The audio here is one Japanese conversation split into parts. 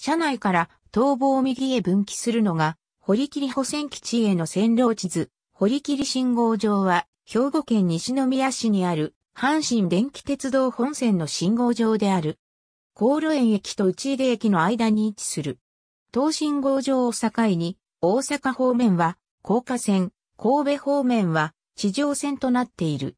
車内から東を右へ分岐するのが、堀切保線基地への線路地図、堀切信号場は、兵庫県西宮市にある、阪神電気鉄道本線の信号場である。高路園駅と内出駅の間に位置する。東信号場を境に、大阪方面は、高架線、神戸方面は、地上線となっている。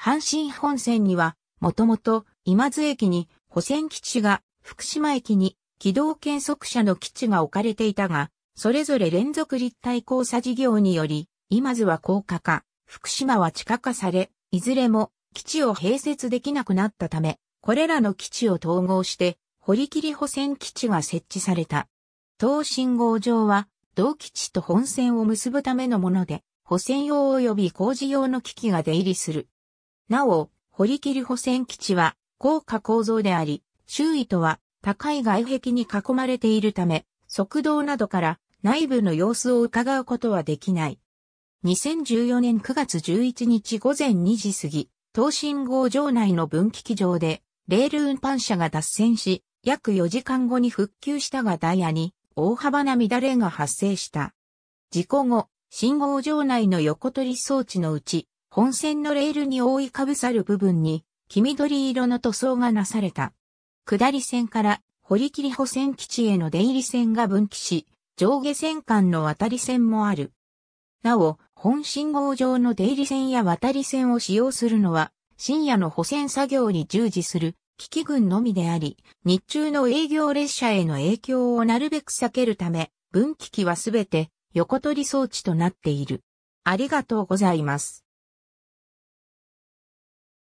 阪神本線には、もともと、今津駅に、保線基地が、福島駅に、軌道計測車の基地が置かれていたが、それぞれ連続立体交差事業により、今津は高架化、福島は地下化され、いずれも基地を併設できなくなったため、これらの基地を統合して、堀切補線基地が設置された。東信号場は、同基地と本線を結ぶためのもので、補線用及び工事用の機器が出入りする。なお、堀切補線基地は、高架構造であり、周囲とは高い外壁に囲まれているため、側道などから内部の様子を伺うことはできない。2014年9月11日午前2時過ぎ、東信号場内の分岐機場で、レール運搬車が脱線し、約4時間後に復旧したがダイヤに大幅な乱れが発生した。事故後、信号場内の横取り装置のうち、本線のレールに覆いかぶさる部分に、黄緑色の塗装がなされた。下り線から堀切保線基地への出入り線が分岐し、上下線間の渡り線もある。なお、本信号上の出入り線や渡り線を使用するのは、深夜の補線作業に従事する機器群のみであり、日中の営業列車への影響をなるべく避けるため、分岐器はすべて横取り装置となっている。ありがとうございます。